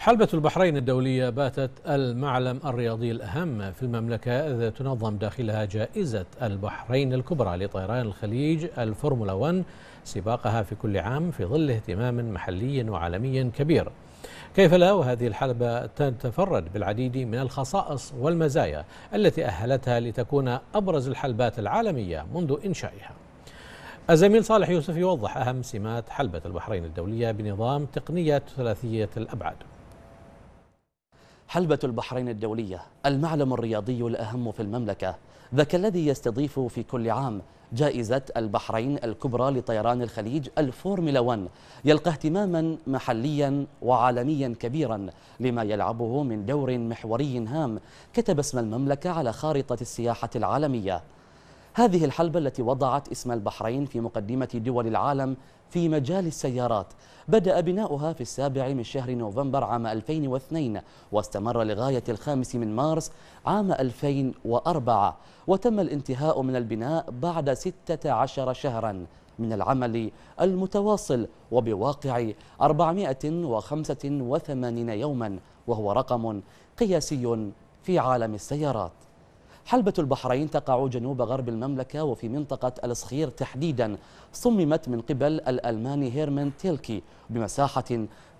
حلبة البحرين الدولية باتت المعلم الرياضي الأهم في المملكة إذ تنظم داخلها جائزة البحرين الكبرى لطيران الخليج الفورمولا 1 سباقها في كل عام في ظل اهتمام محلي وعالمي كبير كيف لا وهذه الحلبة تتفرد بالعديد من الخصائص والمزايا التي أهلتها لتكون أبرز الحلبات العالمية منذ إنشائها الزميل صالح يوسف يوضح أهم سمات حلبة البحرين الدولية بنظام تقنية ثلاثية الأبعاد حلبة البحرين الدولية المعلم الرياضي الأهم في المملكة ذاك الذي يستضيف في كل عام جائزة البحرين الكبرى لطيران الخليج الفورميلا 1 يلقى اهتماما محليا وعالميا كبيرا لما يلعبه من دور محوري هام كتب اسم المملكة على خارطة السياحة العالمية هذه الحلبة التي وضعت اسم البحرين في مقدمة دول العالم في مجال السيارات بدأ بناؤها في السابع من شهر نوفمبر عام 2002 واستمر لغاية الخامس من مارس عام 2004 وتم الانتهاء من البناء بعد 16 شهرا من العمل المتواصل وبواقع 485 يوما وهو رقم قياسي في عالم السيارات حلبة البحرين تقع جنوب غرب المملكة وفي منطقة الصخير تحديدا صممت من قبل الألماني هيرمان تيلكي بمساحة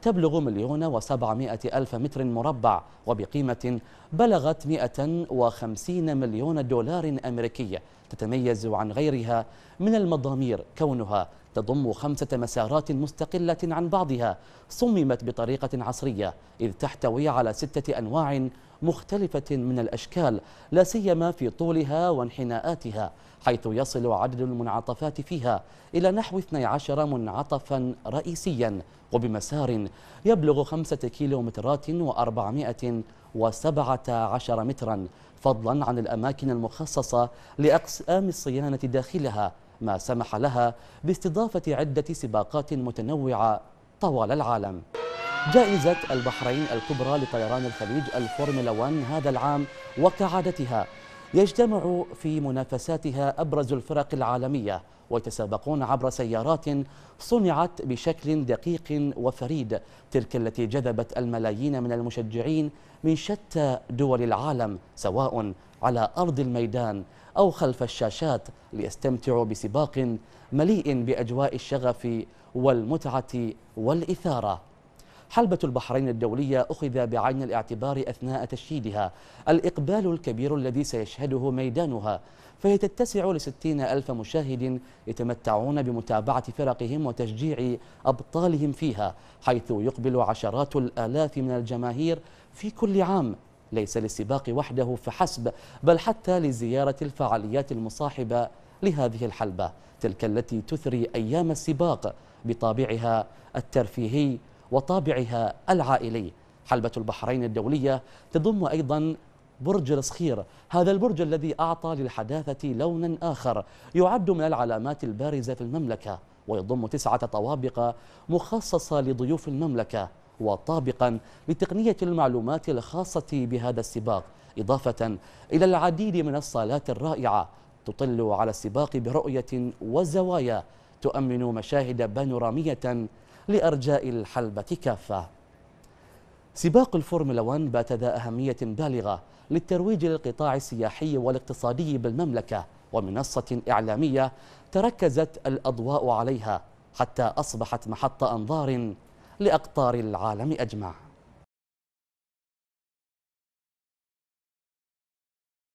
تبلغ مليون وسبعمائة ألف متر مربع وبقيمة بلغت 150 مليون دولار أمريكية تتميز عن غيرها من المضامير كونها تضم خمسة مسارات مستقلة عن بعضها صممت بطريقة عصرية إذ تحتوي على ستة أنواع مختلفة من الأشكال لا سيما في طولها وانحناءاتها حيث يصل عدد المنعطفات فيها إلى نحو 12 منعطفا رئيسيا وبمسار يبلغ خمسة كيلومترات وأربعمائة وسبعة عشر مترا فضلا عن الأماكن المخصصة لأقسام الصيانة داخلها ما سمح لها باستضافة عدة سباقات متنوعة طوال العالم جائزة البحرين الكبرى لطيران الخليج الفورمولا 1 هذا العام وكعادتها يجتمع في منافساتها أبرز الفرق العالمية ويتسابقون عبر سيارات صنعت بشكل دقيق وفريد تلك التي جذبت الملايين من المشجعين من شتى دول العالم سواء على أرض الميدان أو خلف الشاشات ليستمتعوا بسباق مليء بأجواء الشغف والمتعة والإثارة حلبة البحرين الدولية أخذ بعين الاعتبار أثناء تشييدها الإقبال الكبير الذي سيشهده ميدانها فهي تتسع لستين ألف مشاهد يتمتعون بمتابعة فرقهم وتشجيع أبطالهم فيها حيث يقبل عشرات الآلاف من الجماهير في كل عام ليس للسباق وحده فحسب بل حتى لزيارة الفعاليات المصاحبة لهذه الحلبة تلك التي تثري أيام السباق بطابعها الترفيهي وطابعها العائلي حلبة البحرين الدولية تضم أيضا برج الصخير هذا البرج الذي أعطى للحداثة لونا آخر يعد من العلامات البارزة في المملكة ويضم تسعة طوابق مخصصة لضيوف المملكة وطابقا لتقنية المعلومات الخاصة بهذا السباق إضافة إلى العديد من الصالات الرائعة تطل على السباق برؤية وزوايا تؤمن مشاهد بانورامية لأرجاء الحلبة كافة سباق الفورمولا 1 بات ذا أهمية بالغة للترويج للقطاع السياحي والاقتصادي بالمملكة ومنصة إعلامية تركزت الأضواء عليها حتى أصبحت محط أنظار لأقطار العالم أجمع